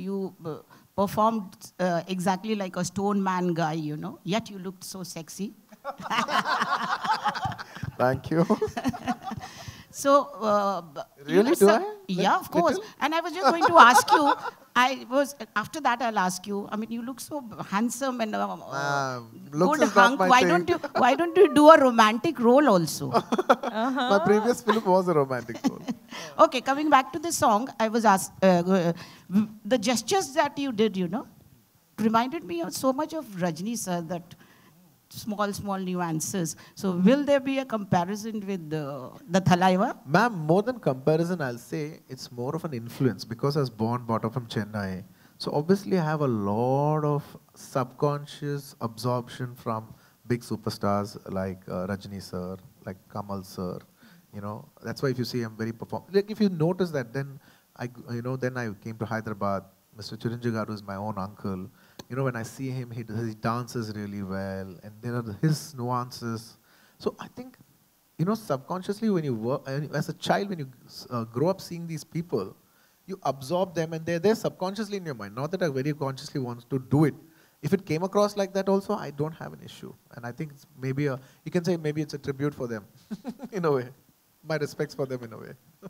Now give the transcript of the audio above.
you uh, performed uh, exactly like a stone man guy, you know, yet you looked so sexy. Thank you. so, uh, really, do I? Yeah, of course. Little? And I was just going to ask you. I was after that. I'll ask you. I mean, you look so handsome and uh, um, uh, good hunk. Why don't you? Why don't you do a romantic role also? -huh. My previous film was a romantic role. Okay, coming back to the song, I was asked, uh, uh the gestures that you did, you know, reminded me of so much of Rajni sir, that small, small nuances. So will there be a comparison with the Thalaiva? Ma'am, more than comparison, I'll say it's more of an influence because I was born, brought up from Chennai. So obviously I have a lot of subconscious absorption from big superstars like uh, Rajni sir, like Kamal sir, you know, that's why if you see I'm very perform. Like if you notice that, then I, you know, then I came to Hyderabad. Mr. Chiranjagaru is my own uncle. You know, when I see him, he, does, he dances really well, and there are his nuances. So I think, you know, subconsciously when you work, as a child, when you uh, grow up seeing these people, you absorb them, and they're there subconsciously in your mind. Not that I very consciously want to do it, if it came across like that also i don't have an issue and i think it's maybe a you can say maybe it's a tribute for them in a way my respects for them in a way.